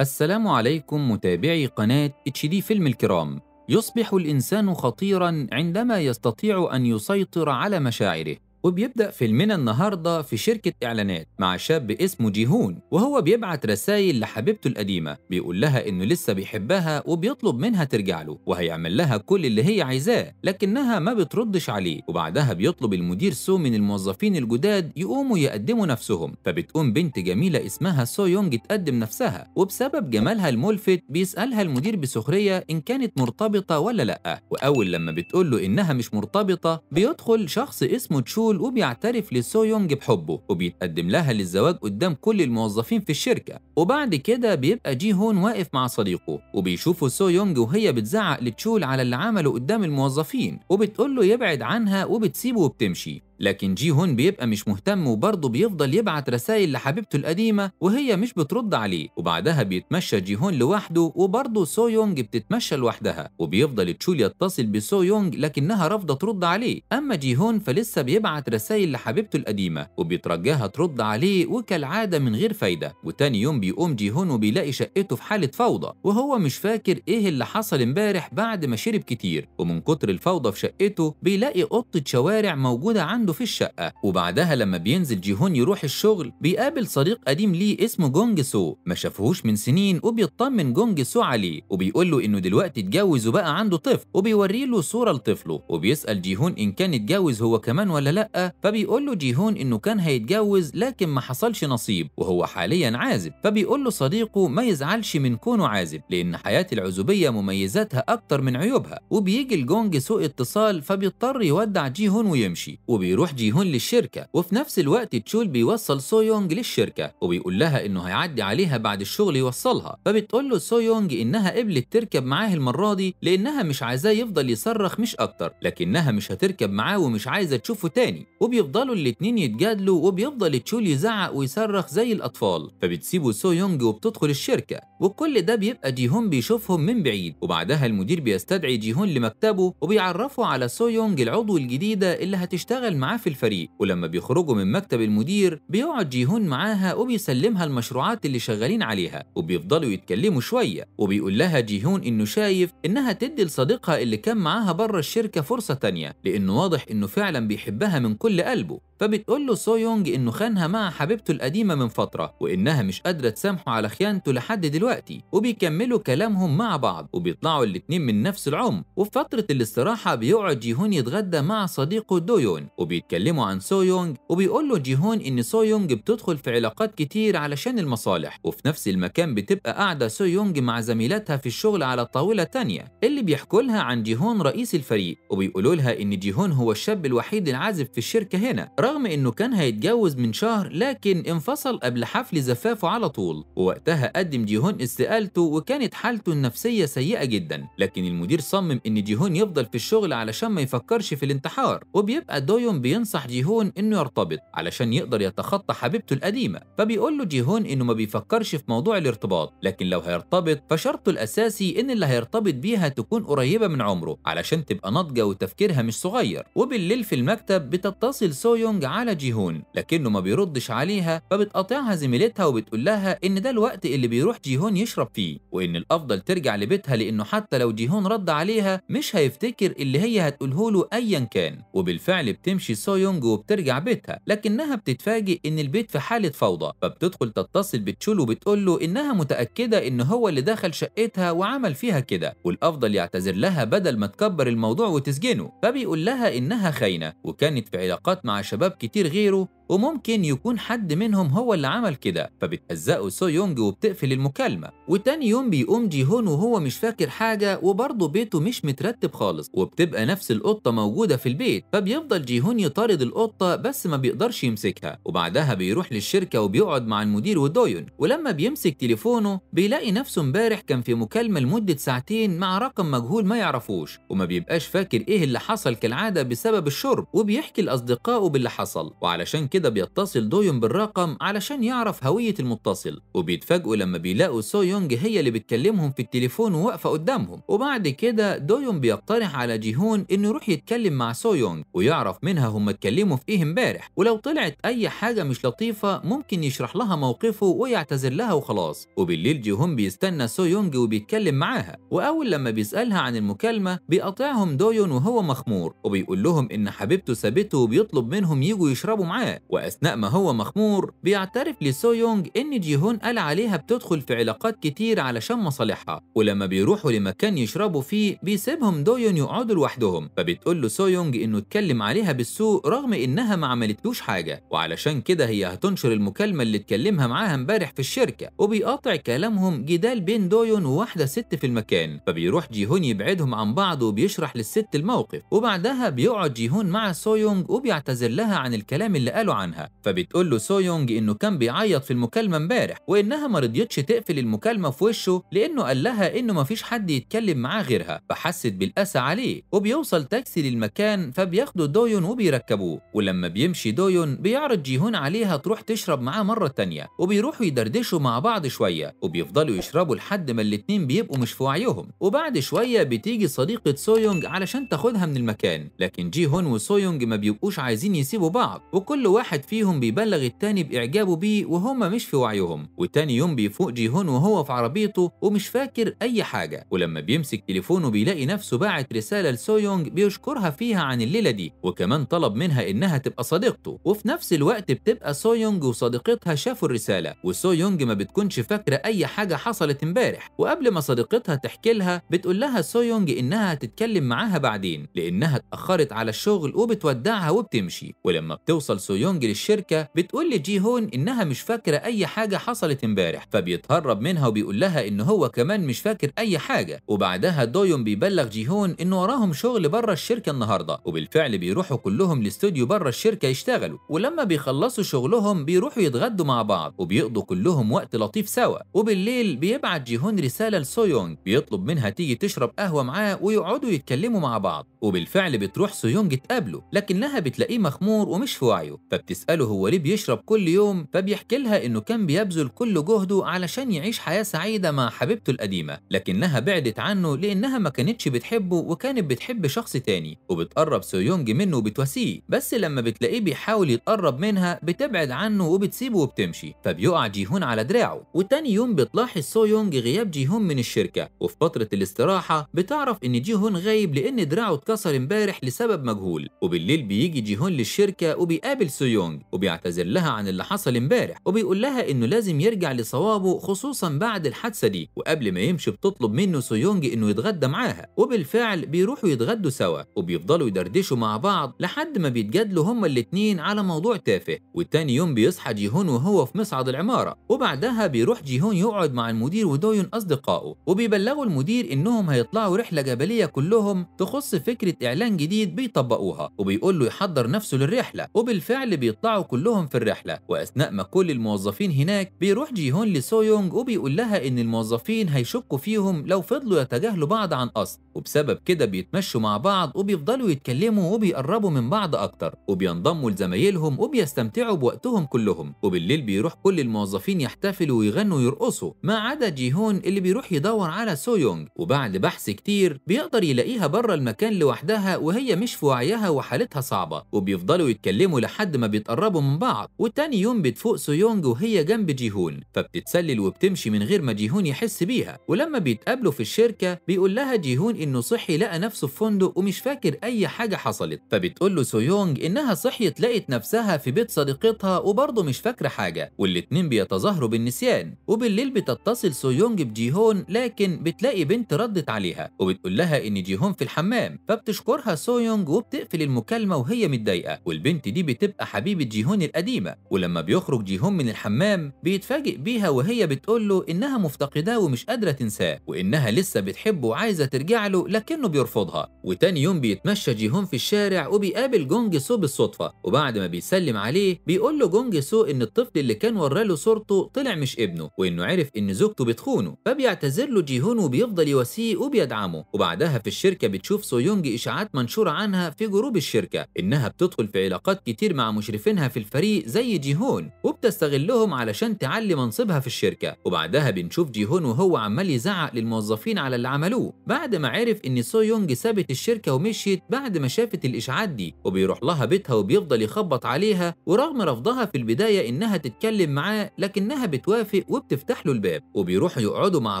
السلام عليكم متابعي قناة اتش دي فيلم الكرام يصبح الإنسان خطيرا عندما يستطيع أن يسيطر على مشاعره وبيبدأ فيلمنا النهاردة في شركة إعلانات مع شاب اسمه جيهون وهو بيبعت رسايل لحبيبته القديمة بيقول لها إنه لسه بيحبها وبيطلب منها ترجع له وهيعمل لها كل اللي هي عايزاه لكنها ما بتردش عليه وبعدها بيطلب المدير سو من الموظفين الجداد يقوموا يقدموا نفسهم فبتقوم بنت جميلة اسمها سو يونج تقدم نفسها وبسبب جمالها الملفت بيسألها المدير بسخرية إن كانت مرتبطة ولا لأ وأول لما بتقول له إنها مش مرتبطة بيدخل شخص اسمه تشول الأول وبيعترف يونج بحبه وبيتقدم لها للزواج قدام كل الموظفين في الشركة وبعد كده بيبقى جي هون واقف مع صديقه وبيشوفه يونج وهي بتزعق لتشول على اللي عمله قدام الموظفين وبتقول له يبعد عنها وبتسيبه وبتمشي لكن جي هون بيبقى مش مهتم وبرضه بيفضل يبعت رسائل لحبيبته القديمة وهي مش بترد عليه وبعدها بيتمشى جي هون لوحده وبرضه سو يونج بتتمشى لوحدها وبيفضل تشول يتصل بسو يونج لكنها رافضة ترد عليه أما جي هون فلسه بيبعت رسائل لحبيبته القديمة وبيترجاها ترد عليه وكالعادة من غير فايدة وتاني يوم بيقوم جي هون وبيلاقي شقته في حالة فوضى وهو مش فاكر إيه اللي حصل امبارح بعد ما شرب كتير ومن كتر الفوضى في شقته بيلاقي قطة شوارع موجودة عنده عنده في الشقة وبعدها لما بينزل جيهون يروح الشغل بيقابل صديق قديم ليه اسمه جونج سو ما شافهوش من سنين وبيطمن جونج سو عليه وبيقول له انه دلوقتي اتجوز وبقى عنده طفل وبيوري له صورة لطفله وبيسأل جيهون ان كان اتجوز هو كمان ولا لا فبيقول له جيهون انه كان هيتجوز لكن ما حصلش نصيب وهو حاليا عازب فبيقول له صديقه ما يزعلش من كونه عازب لان حياة العزوبية مميزاتها اكتر من عيوبها وبيجي لجونج سو اتصال فبيضطر يودع جيهون ويمشي وبي بيروح جيهون للشركة وفي نفس الوقت تشول بيوصل سو للشركة وبيقول لها إنه هيعدي عليها بعد الشغل يوصلها فبتقول له سو إنها قبلت تركب معاه المرة دي لإنها مش عايزاه يفضل يصرخ مش أكتر لكنها مش هتركب معاه ومش عايزة تشوفه تاني وبيفضلوا الاتنين يتجادلوا وبيفضل تشول يزعق ويصرخ زي الأطفال فبتسيبه سو وبتدخل الشركة وكل ده بيبقى جيهون بيشوفهم من بعيد وبعدها المدير بيستدعي جيهون لمكتبه وبيعرفه على سو العضو الجديدة اللي هتشتغل معاه في الفريق ولما بيخرجوا من مكتب المدير بيقعد جيهون معاها وبيسلمها المشروعات اللي شغالين عليها وبيفضلوا يتكلموا شوية وبيقول لها جيهون إنه شايف إنها تدي لصديقها اللي كان معاها بره الشركة فرصة تانية لأنه واضح إنه فعلا بيحبها من كل قلبه فبتقول له سو يونج إنه خانها مع حبيبته القديمة من فترة وإنها مش قادرة تسامحه على خيانته لحد دلوقتي وبيكملوا كلامهم مع بعض وبيطلعوا الاتنين من نفس العم وفي فترة الاستراحة بيقعد جيهون يتغدى مع صديقه دويون وبيتكلموا عن سو يونج وبيقول له جيهون إن سو يونج بتدخل في علاقات كتير علشان المصالح وفي نفس المكان بتبقى قاعدة سو يونج مع زميلاتها في الشغل على طاولة تانية اللي بيحكوا لها عن جيهون رئيس الفريق وبيقولوا لها إن جيهون هو الشاب الوحيد العازب في الشركة هنا رغم إنه كان هيتجوز من شهر لكن انفصل قبل حفل زفافه على طول ووقتها قدم جيهون استقالته وكانت حالته النفسية سيئة جدا لكن المدير صمم إن جيهون يفضل في الشغل علشان ما يفكرش في الانتحار وبيبقى دويون بينصح جيهون إنه يرتبط علشان يقدر يتخطى حبيبته القديمة فبيقول له جيهون إنه ما بيفكرش في موضوع الارتباط لكن لو هيرتبط فشرطه الأساسي إن اللي هيرتبط بيها تكون قريبة من عمره علشان تبقى ناضجة وتفكيرها مش صغير وبالليل في المكتب بتتصل سويون سونج على جيهون لكنه ما بيردش عليها فبتقاطعها زميلتها وبتقول لها ان ده الوقت اللي بيروح جيهون يشرب فيه وان الافضل ترجع لبيتها لانه حتى لو جيهون رد عليها مش هيفتكر اللي هي هتقوله له ايا كان وبالفعل بتمشي سويونج وبترجع بيتها لكنها بتتفاجئ ان البيت في حاله فوضى فبتدخل تتصل بتشول وبتقول له انها متاكده ان هو اللي دخل شقتها وعمل فيها كده والافضل يعتذر لها بدل ما تكبر الموضوع وتسجنه فبيقول لها انها خاينه وكانت في علاقات مع شباب أسباب كتير غيره وممكن يكون حد منهم هو اللي عمل كده فبتهزقه سو يونج وبتقفل المكالمة وتاني يوم بيقوم جي هون وهو مش فاكر حاجة وبرضه بيته مش مترتب خالص وبتبقى نفس القطة موجودة في البيت فبيفضل جي هون يطارد القطة بس ما بيقدرش يمسكها وبعدها بيروح للشركة وبيقعد مع المدير ودويون ولما بيمسك تليفونه بيلاقي نفسه امبارح كان في مكالمة لمدة ساعتين مع رقم مجهول ما يعرفوش وما بيبقاش فاكر ايه اللي حصل كالعادة بسبب الشرب وبيحكي لأصدقائه باللي حصل وعلشان كده بيتصل دويون بالرقم علشان يعرف هوية المتصل وبيتفاجئوا لما بيلاقوا سو يونج هي اللي بتكلمهم في التليفون وواقفة قدامهم وبعد كده دويون بيقترح على جيهون انه يروح يتكلم مع سو يونج ويعرف منها هم اتكلموا في ايه امبارح ولو طلعت اي حاجة مش لطيفة ممكن يشرح لها موقفه ويعتذر لها وخلاص وبالليل جيهون بيستنى سو يونج وبيتكلم معاها واول لما بيسألها عن المكالمة بيقاطعهم دويون وهو مخمور وبيقول لهم ان حبيبته سابته وبيطلب منهم يجوا يشربوا معاه وأثناء ما هو مخمور بيعترف لسو يونج إن جي هون قال عليها بتدخل في علاقات كتير علشان مصالحها ولما بيروحوا لمكان يشربوا فيه بيسيبهم دو يون يقعدوا لوحدهم فبتقول له سو يونج إنه اتكلم عليها بالسوء رغم إنها ما عملتلوش حاجة وعلشان كده هي هتنشر المكالمة اللي اتكلمها معاها امبارح في الشركة وبيقاطع كلامهم جدال بين دويون وواحدة ست في المكان فبيروح جيهون يبعدهم عن بعض وبيشرح للست الموقف وبعدها بيقعد جيهون مع سو يونغ وبيعتذر لها عن الكلام اللي قاله عنها فبتقول له سويونج انه كان بيعيط في المكالمه امبارح وانها ما رضيتش تقفل المكالمه في وشه لانه قال لها انه ما فيش حد يتكلم معاه غيرها فحست بالاسى عليه وبيوصل تاكسي للمكان فبياخدوا دويون وبيركبوه ولما بيمشي دويون بيعرض جيهون عليها تروح تشرب معاه مره تانية وبيروحوا يدردشوا مع بعض شويه وبيفضلوا يشربوا لحد ما الاتنين بيبقوا مش في وعيهم وبعد شويه بتيجي صديقه سويونج علشان تاخدها من المكان لكن جيهون وسويونج ما بيبقوش عايزين يسيبوا بعض وكل واحد واحد فيهم بيبلغ التاني بإعجابه بيه وهما مش في وعيهم وتاني يوم بيفوق جيهون وهو في عربيته ومش فاكر أي حاجة ولما بيمسك تليفونه بيلاقي نفسه باعت رسالة لسويونج بيشكرها فيها عن الليلة دي وكمان طلب منها إنها تبقى صديقته وفي نفس الوقت بتبقى سويونج وصديقتها شافوا الرسالة وسويونج ما بتكونش فاكرة أي حاجة حصلت امبارح وقبل ما صديقتها تحكي لها بتقول لها سويونج إنها هتتكلم معاها بعدين لأنها اتأخرت على الشغل وبتودعها وبتمشي ولما بتوصل سويونج يونج للشركة بتقول لجي هون إنها مش فاكرة أي حاجة حصلت امبارح فبيتهرب منها وبيقول لها إن هو كمان مش فاكر أي حاجة وبعدها دويون بيبلغ جي هون إنه وراهم شغل بره الشركة النهاردة وبالفعل بيروحوا كلهم لاستوديو بره الشركة يشتغلوا ولما بيخلصوا شغلهم بيروحوا يتغدوا مع بعض وبيقضوا كلهم وقت لطيف سوا وبالليل بيبعت جي هون رسالة لسويونج بيطلب منها تيجي تشرب قهوة معاه ويقعدوا يتكلموا مع بعض وبالفعل بتروح سويونج تقابله لكنها بتلاقيه مخمور ومش في وعيه بتسأله هو ليه بيشرب كل يوم فبيحكي لها إنه كان بيبذل كل جهده علشان يعيش حياة سعيدة مع حبيبته القديمة لكنها بعدت عنه لأنها ما كانتش بتحبه وكانت بتحب شخص تاني وبتقرب سويونج منه وبتواسيه بس لما بتلاقيه بيحاول يتقرب منها بتبعد عنه وبتسيبه وبتمشي فبيقع جيهون على دراعه وتاني يوم بتلاحظ سويونج غياب جيهون من الشركة وفي فترة الاستراحة بتعرف إن جيهون غايب لأن دراعه اتكسر امبارح لسبب مجهول وبالليل بيجي جيهون للشركة وبيقابل سويونج يونغ وبيعتذر لها عن اللي حصل امبارح وبيقول لها انه لازم يرجع لصوابه خصوصا بعد الحادثه دي وقبل ما يمشي بتطلب منه يونغ انه يتغدى معاها وبالفعل بيروحوا يتغدوا سوا وبيفضلوا يدردشوا مع بعض لحد ما بيتجادلوا هما الاتنين على موضوع تافه وتاني يوم بيصحى جيهون وهو في مصعد العماره وبعدها بيروح جيهون يقعد مع المدير ودويون اصدقائه وبيبلغوا المدير انهم هيطلعوا رحله جبليه كلهم تخص فكره اعلان جديد بيطبقوها وبيقول له يحضر نفسه للرحله وبالفعل بيطلعوا كلهم في الرحلة وأثناء ما كل الموظفين هناك بيروح جيهون لسويونج وبيقول لها إن الموظفين هيشكوا فيهم لو فضلوا يتجاهلوا بعض عن قصد وبسبب كده بيتمشوا مع بعض وبيفضلوا يتكلموا وبيقربوا من بعض أكتر وبينضموا لزمايلهم وبيستمتعوا بوقتهم كلهم وبالليل بيروح كل الموظفين يحتفلوا ويغنوا ويرقصوا ما عدا جيهون اللي بيروح يدور على سويونج وبعد بحث كتير بيقدر يلاقيها بره المكان لوحدها وهي مش في وعيها وحالتها صعبة وبيفضلوا يتكلموا لحد ما لما بيتقربوا من بعض وتاني يوم بتفوق سويونج وهي جنب جيهون فبتتسلل وبتمشي من غير ما جيهون يحس بيها ولما بيتقابلوا في الشركة بيقول لها جيهون إنه صحي لقى نفسه في فندق ومش فاكر أي حاجة حصلت فبتقول له سويونج إنها صحيت لقت نفسها في بيت صديقتها وبرضه مش فاكرة حاجة والاتنين بيتظاهروا بالنسيان وبالليل بتتصل سويونج بجيهون لكن بتلاقي بنت ردت عليها وبتقول لها إن جيهون في الحمام فبتشكرها سويونج وبتقفل المكالمة وهي متضايقة والبنت دي بتبقى حبيبة جيهون القديمة ولما بيخرج جيهون من الحمام بيتفاجئ بيها وهي بتقول له إنها مفتقداه ومش قادرة تنساه وإنها لسه بتحبه وعايزة ترجع له لكنه بيرفضها وتاني يوم بيتمشى جيهون في الشارع وبيقابل جونج سو بالصدفة وبعد ما بيسلم عليه بيقول له جونج سو إن الطفل اللي كان وراله صورته طلع مش ابنه وإنه عرف إن زوجته بتخونه فبيعتذر له جيهون وبيفضل يواسيه وبيدعمه وبعدها في الشركة بتشوف سو يونج إشاعات منشورة عنها في جروب الشركة إنها بتدخل في علاقات كتير مع مشرفينها في الفريق زي جيهون وبتستغلهم علشان تعلي منصبها في الشركة وبعدها بنشوف جيهون وهو عمال يزعق للموظفين على اللي عملوه بعد ما عرف ان سو يونج سابت الشركة ومشيت بعد ما شافت الإشاعات دي وبيروح لها بيتها وبيفضل يخبط عليها ورغم رفضها في البداية انها تتكلم معاه لكنها بتوافق وبتفتح له الباب وبيروحوا يقعدوا مع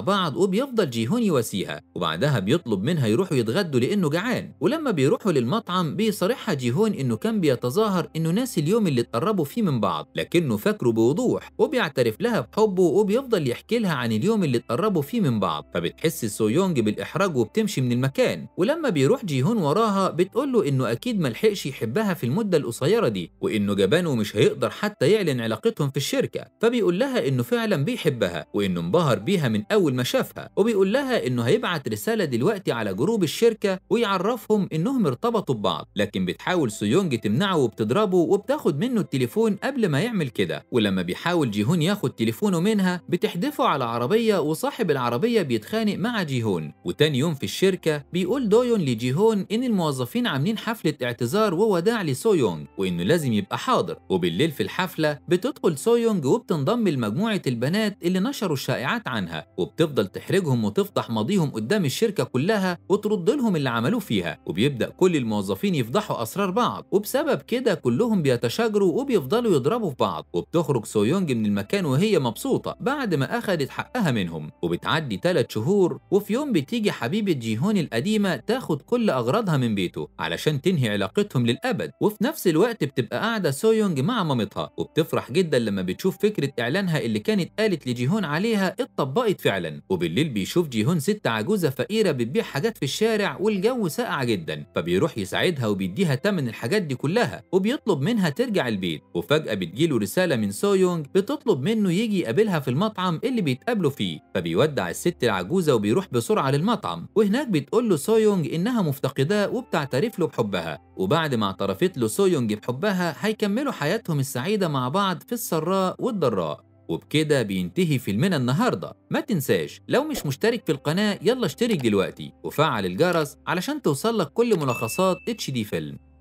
بعض وبيفضل جيهون يواسيها وبعدها بيطلب منها يروحوا يتغدوا لانه جعان ولما بيروحوا للمطعم بيصارحها جيهون انه كان بيتظاهر انه ناس نفس اليوم اللي اتقربوا فيه من بعض لكنه فاكره بوضوح وبيعترف لها بحبه وبيفضل يحكي لها عن اليوم اللي اتقربوا فيه من بعض فبتحس سويونج بالإحراج وبتمشي من المكان ولما بيروح جيهون وراها بتقول له إنه أكيد ما لحقش يحبها في المدة القصيرة دي وإنه جبان ومش هيقدر حتى يعلن علاقتهم في الشركة فبيقول لها إنه فعلا بيحبها وإنه انبهر بيها من أول ما شافها وبيقول لها إنه هيبعت رسالة دلوقتي على جروب الشركة ويعرفهم إنهم ارتبطوا ببعض لكن بتحاول سويونج تمنعه وبتضربه وبتاخد منه التليفون قبل ما يعمل كده ولما بيحاول جيهون ياخد تليفونه منها بتحدفه على عربية وصاحب العربية بيتخانق مع جيهون وتاني يوم في الشركة بيقول دويون لجيهون إن الموظفين عاملين حفلة اعتذار ووداع لسويونج وإنه لازم يبقى حاضر وبالليل في الحفلة بتدخل سويونج وبتنضم لمجموعة البنات اللي نشروا الشائعات عنها وبتفضل تحرجهم وتفضح ماضيهم قدام الشركة كلها وترد لهم اللي عملوه فيها وبيبدأ كل الموظفين يفضحوا أسرار بعض وبسبب كده كلهم بي بيتشاجروا وبيفضلوا يضربوا في بعض وبتخرج سويونج من المكان وهي مبسوطة بعد ما اخذت حقها منهم وبتعدي 3 شهور وفي يوم بتيجي حبيبة جيهون القديمة تاخد كل أغراضها من بيته علشان تنهي علاقتهم للأبد وفي نفس الوقت بتبقى قاعدة سويونج مع مامتها وبتفرح جدا لما بتشوف فكرة إعلانها اللي كانت قالت لجيهون عليها اتطبقت فعلا وبالليل بيشوف جيهون ست عجوزة فقيرة بتبيع حاجات في الشارع والجو ساقع جدا فبيروح يساعدها وبيديها تمن الحاجات دي كلها وبيطلب منها إنها ترجع البيت وفجأة بتجيله رسالة من سويونج بتطلب منه يجي يقابلها في المطعم اللي بيتقابلوا فيه فبيودع الست العجوزة وبيروح بسرعة للمطعم وهناك بتقول له سويونج إنها مفتقداه وبتعترف له بحبها وبعد ما اعترفت له سويونج بحبها هيكملوا حياتهم السعيدة مع بعض في السراء والضراء وبكده بينتهي فيلمنا النهارده ما تنساش لو مش مشترك في القناة يلا اشترك دلوقتي وفعل الجرس علشان توصلك كل ملخصات اتش دي فيلم